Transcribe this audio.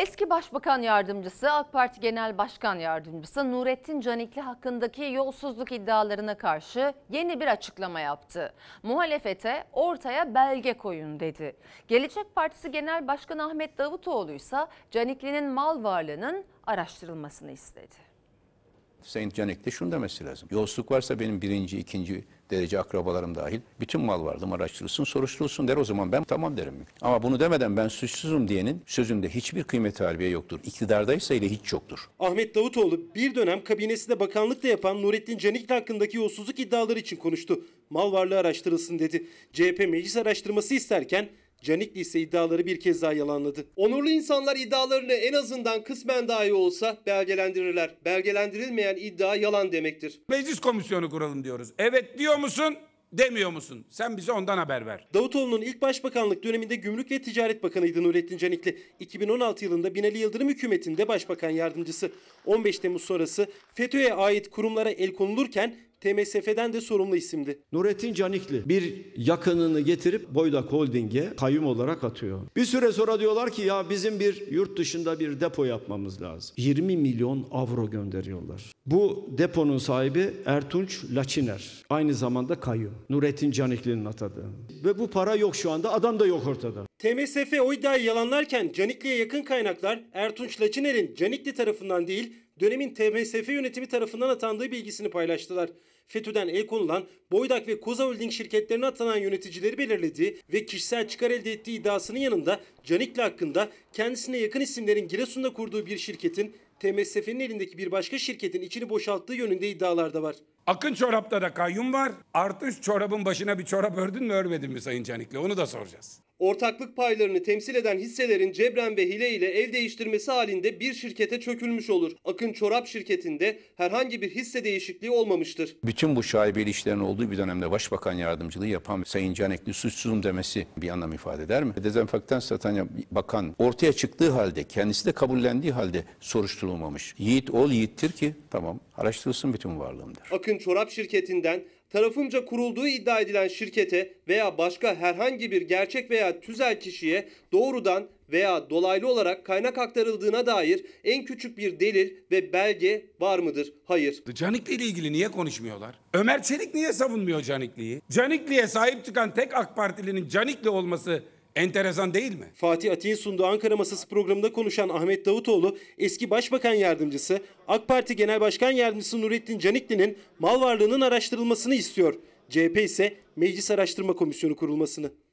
Eski Başbakan Yardımcısı, AK Parti Genel Başkan Yardımcısı Nurettin Canikli hakkındaki yolsuzluk iddialarına karşı yeni bir açıklama yaptı. Muhalefete ortaya belge koyun dedi. Gelecek Partisi Genel Başkanı Ahmet Davutoğlu ise Canikli'nin mal varlığının araştırılmasını istedi. Sayın Canikli şunu demesi lazım. Yolsuzluk varsa benim birinci, ikinci derece akrabalarım dahil bütün mal vardım araştırılsın soruşturulsun der o zaman ben tamam derim. Ama bunu demeden ben suçsuzum diyenin sözünde hiçbir kıymet harbiye yoktur. İktidardaysa ile hiç yoktur. Ahmet Davutoğlu bir dönem kabinesinde Bakanlık'ta yapan Nurettin Canikli hakkındaki yolsuzluk iddiaları için konuştu. Mal varlığı araştırılsın dedi. CHP meclis araştırması isterken Canikli ise iddiaları bir kez daha yalanladı. Onurlu insanlar iddialarını en azından kısmen dahi olsa belgelendirirler. Belgelendirilmeyen iddia yalan demektir. Meclis komisyonu kuralım diyoruz. Evet diyor musun? demiyor musun? Sen bize ondan haber ver. Davutoğlu'nun ilk başbakanlık döneminde Gümrük ve Ticaret Bakanıydı Nurettin Canikli. 2016 yılında Binali Yıldırım hükümetinde başbakan yardımcısı. 15 Temmuz sonrası FETÖ'ye ait kurumlara el konulurken TMSF'den de sorumlu isimdi. Nurettin Canikli bir yakınını getirip Boydak Holding'e kayyum olarak atıyor. Bir süre sonra diyorlar ki ya bizim bir yurt dışında bir depo yapmamız lazım. 20 milyon avro gönderiyorlar. Bu deponun sahibi Ertunç Laçiner. Aynı zamanda kayyum. Nurettin Canikli'nin atadığı. Ve bu para yok şu anda. Adam da yok ortada. TMSF o iddiayı yalanlarken Canikli'ye yakın kaynaklar Ertunç Laçiner'in Canikli tarafından değil dönemin TMSF yönetimi tarafından atandığı bilgisini paylaştılar. FETÖ'den el konulan Boydak ve Koza Holding şirketlerine atanan yöneticileri belirledi ve kişisel çıkar elde ettiği iddiasının yanında Canikli hakkında kendisine yakın isimlerin Giresun'da kurduğu bir şirketin TMSF'nin elindeki bir başka şirketin içini boşalttığı yönünde iddialar da var. Akın çorapta da kayyum var. Artı çorabın başına bir çorap ördün mü örmedin mi Sayın Canikli onu da soracağız ortaklık paylarını temsil eden hisselerin cebren ve hile ile el değiştirmesi halinde bir şirkete çökülmüş olur. Akın Çorap şirketinde herhangi bir hisse değişikliği olmamıştır. Bütün bu şaibeli işlerin olduğu bir dönemde başbakan yardımcılığı yapan Sayın Canekli suçsuzum demesi bir anlam ifade eder mi? Dezenfektan satan bakan ortaya çıktığı halde kendisi de kabullendiği halde soruşturulmamış. Yiğit ol yiğittir ki tamam araştırılsın bütün varlığımdır. Akın Çorap şirketinden tarafımca kurulduğu iddia edilen şirkete veya başka herhangi bir gerçek veya tüzel kişiye doğrudan veya dolaylı olarak kaynak aktarıldığına dair en küçük bir delil ve belge var mıdır? Hayır. Canikli ile ilgili niye konuşmuyorlar? Ömer Çelik niye savunmuyor Canikli'yi? Canikli'ye sahip çıkan tek AK Partili'nin Canikli olması Enteresan değil mi? Fatih Atik'in sunduğu Ankara Masası programında konuşan Ahmet Davutoğlu, eski Başbakan Yardımcısı, AK Parti Genel Başkan Yardımcısı Nurettin Canikli'nin mal varlığının araştırılmasını istiyor. CHP ise Meclis Araştırma Komisyonu kurulmasını.